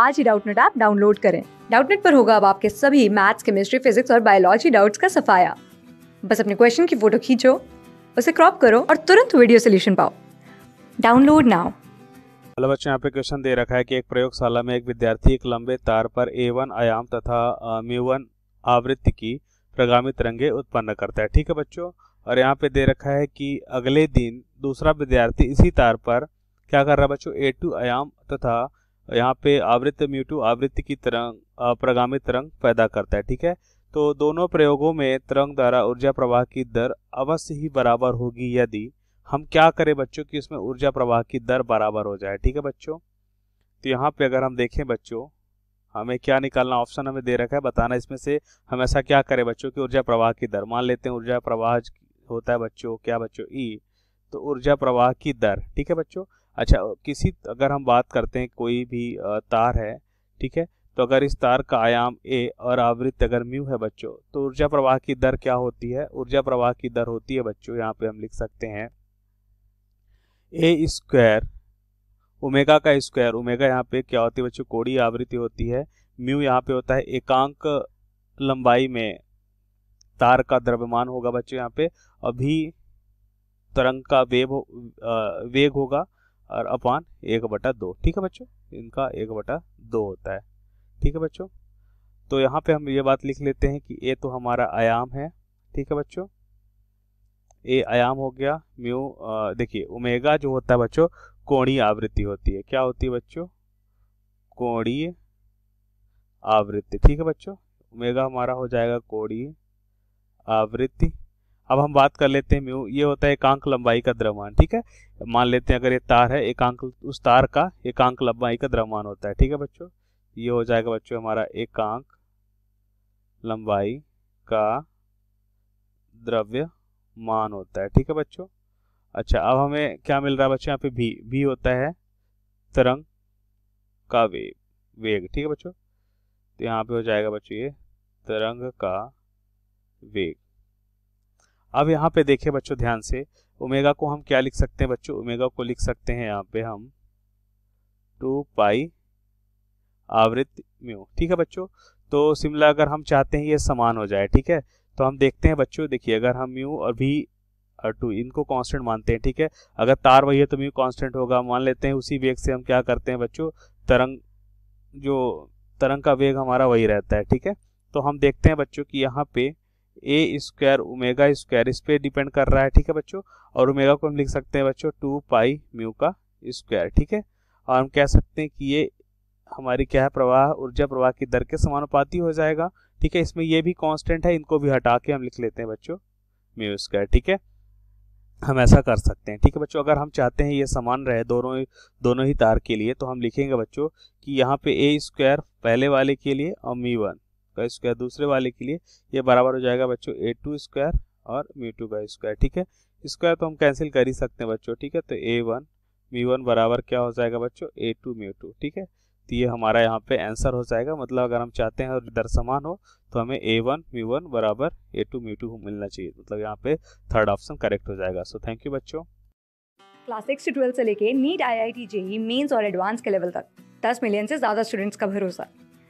आज ही Doubtnut app download करें डाउटनेट पर होगा अब आपके सभी मैथ्स केमिस्ट्री फिजिक्स और बायोलॉजी डाउट्स का सफाया बस अपने क्वेश्चन की फोटो खींचो उसे क्रॉप करो और तुरंत वीडियो सोल्यूशन पाओ डाउनलोड नाउ हेलो बच्चों यहाँ पे क्वेश्चन दे रखा है कि एक प्रयोगशाला में एक विद्यार्थी एक लंबे तार पर ए वन आयाम तथा म्यू वन आवृत्ति की प्रगामी तरंगे उत्पन्न करता है ठीक है बच्चों और यहाँ पे दे रखा है कि अगले दिन दूसरा विद्यार्थी इसी तार पर क्या कर रहा है बच्चों ए टू आयाम तथा यहाँ पे आवृत्त म्यूटू आवृत्ति की तरंग प्रगामी तरंग पैदा करता है ठीक है तो दोनों प्रयोगों में तरंग द्वारा ऊर्जा प्रवाह की दर अवश्य ही बराबर होगी यदि हम क्या करें बच्चों कि उसमें ऊर्जा प्रवाह की दर बराबर हो जाए ठीक है बच्चों तो यहाँ पे अगर हम देखें बच्चों हमें क्या निकालना ऑप्शन हमें दे रखा है बताना इसमें से हम ऐसा क्या करें बच्चों की ऊर्जा प्रवाह की दर मान लेते हैं ऊर्जा प्रवाह होता है बच्चों क्या बच्चों ई e, तो ऊर्जा प्रवाह की दर ठीक है बच्चों अच्छा किसी अगर हम बात करते हैं कोई भी तार है ठीक है तो अगर इस तार का आयाम ए और आवृत्ति अगर म्यू है बच्चों तो ऊर्जा प्रवाह की दर क्या होती है ऊर्जा प्रवाह की दर होती है बच्चों यहाँ पे हम लिख सकते हैं ए स्क्वायर ओमेगा का स्क्वायर ओमेगा यहाँ पे क्या होती है बच्चों कोड़ी आवृत्ति होती है म्यू यहाँ पे होता है एकांक लंबाई में तार का द्रव्यमान होगा बच्चों यहाँ पे अभी तरंग का वेब वेग होगा और अपान एक बटा दो ठीक है बच्चों इनका एक बटा दो होता है ठीक है बच्चों तो यहाँ पे हम ये बात लिख लेते हैं कि ए तो हमारा आयाम है ठीक है बच्चों ए आयाम हो गया म्यू देखिए ओमेगा जो होता है बच्चों कोणीय आवृत्ति होती है क्या होती है बच्चों कोणीय आवृत्ति ठीक है बच्चों ओमेगा हमारा हो जाएगा कोणीय आवृत्ति अब हम बात कर लेते हैं म्यू ये होता है एकांक लंबाई का द्रव्यमान ठीक है मान लेते हैं अगर ये तार है एकांक उस तार का एकांक लंबाई का द्रव्यमान होता है ठीक है बच्चों ये हो जाएगा बच्चों हमारा एकांक लंबाई का द्रव्य मान होता है ठीक है बच्चों अच्छा अब हमें क्या मिल रहा है बच्चों यहाँ पे भी भी होता है तरंग का वेग वेग ठीक है बच्चों तो यहाँ पे हो जाएगा बच्चों ये तरंग का वेग अब यहाँ पे देखें बच्चों ध्यान से ओमेगा को हम क्या लिख सकते हैं बच्चों ओमेगा को लिख सकते हैं यहाँ पे हम टू पाई आवृत म्यू ठीक है बच्चों तो शिमला अगर हम चाहते हैं ये समान हो जाए ठीक है तो हम देखते हैं बच्चों देखिए अगर हम म्यू और भी और टू इनको कांस्टेंट मानते हैं ठीक है अगर तार वही है तो म्यू कांस्टेंट होगा मान लेते हैं उसी वेग से हम क्या करते हैं बच्चों तरंग जो तरंग का वेग हमारा वही रहता है ठीक है तो हम देखते हैं बच्चों कि यहाँ पे ए स्क्वायर ओमेगा स्क्वायर इस पर डिपेंड कर रहा है ठीक है बच्चों और ओमेगा को हम लिख सकते हैं बच्चों टू पाई म्यू का स्क्वायर ठीक है और हम कह सकते हैं कि ये हमारी क्या है प्रवाह ऊर्जा प्रवाह की दर के समानुपाती हो जाएगा ठीक है इसमें ये भी कांस्टेंट है इनको भी हटा के हम लिख लेते हैं बच्चों म्यू स्क्वायर ठीक है हम ऐसा कर सकते हैं ठीक है बच्चों अगर हम चाहते हैं ये समान रहे दोनों दोनों ही तार के लिए तो हम लिखेंगे बच्चों कि यहाँ पे ए स्क्वायर पहले वाले के लिए और मी वन का स्क्वायर दूसरे वाले के लिए ये बराबर हो जाएगा बच्चों ए टू स्क्वायर और म्यू टू का स्क्वायर ठीक है स्क्वायर तो हम कैंसिल कर ही सकते हैं बच्चों ठीक है तो ए वन म्यू वन बराबर क्या हो जाएगा बच्चों ए टू म्यू टू ठीक है तो ये हमारा यहाँ पे आंसर हो जाएगा मतलब अगर हम चाहते हैं और इधर समान हो तो हमें ए वन म्यू वन बराबर ए टू म्यू टू मिलना चाहिए मतलब यहाँ पे थर्ड ऑप्शन करेक्ट हो जाएगा सो थैंक यू बच्चों क्लास सिक्स से ट्वेल्थ से लेके NEET I I T JEE mains और एडवांस के लेवल तक दस मिलियन से ज़्यादा स्टूडेंट्स का भरोसा